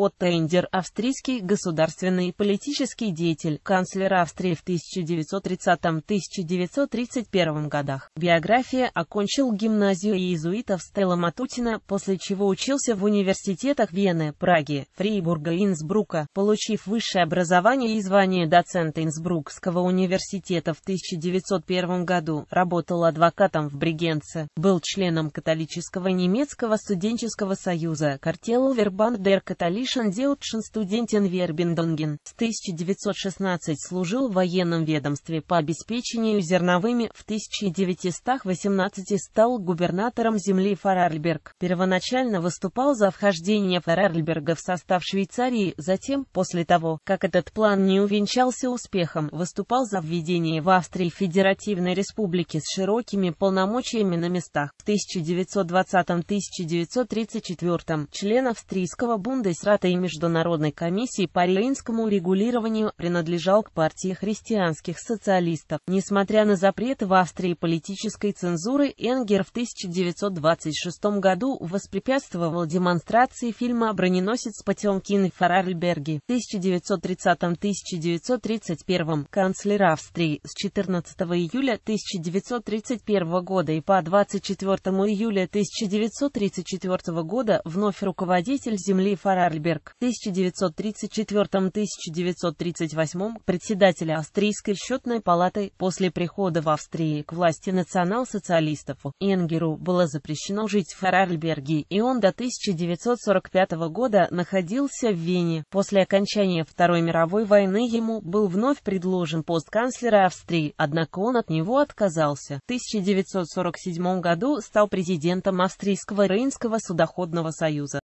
Отто Эндер – австрийский государственный и политический деятель, канцлер Австрии в 1930-1931 годах. Биография окончил гимназию иезуитов Стелла Матутина, после чего учился в университетах Вены, Праги, Фрейбурга и Инсбрука, получив высшее образование и звание доцента Инсбрукского университета в 1901 году, работал адвокатом в Бригенце, был членом католического немецкого студенческого союза «Картел Вербанд дер Католиш Шандеутшин студентен Вербиндонген, с 1916 служил в военном ведомстве по обеспечению зерновыми, в 1918 стал губернатором земли Фарарльберг. Первоначально выступал за вхождение Фарарльберга в состав Швейцарии, затем, после того, как этот план не увенчался успехом, выступал за введение в Австрии Федеративной Республики с широкими полномочиями на местах. В 1920-1934 член австрийского Бундесрата Пятой международной комиссии по рейнскому регулированию принадлежал к партии христианских социалистов. Несмотря на запреты в Австрии политической цензуры, Энгер в 1926 году воспрепятствовал демонстрации фильма «Броненосец Потемкин» в Фаральберге. В 1930-1931 канцлер Австрии с 14 июля 1931 года и по 24 июля 1934 года вновь руководитель земли Фаральберга. Гольцберг в 1934-1938 председателя Австрийской счетной палаты после прихода в Австрии к власти национал-социалистов Энгеру было запрещено жить в Фаральберге, и он до 1945 года находился в Вене. После окончания Второй мировой войны ему был вновь предложен пост канцлера Австрии, однако он от него отказался. В 1947 году стал президентом Австрийского Рейнского судоходного союза.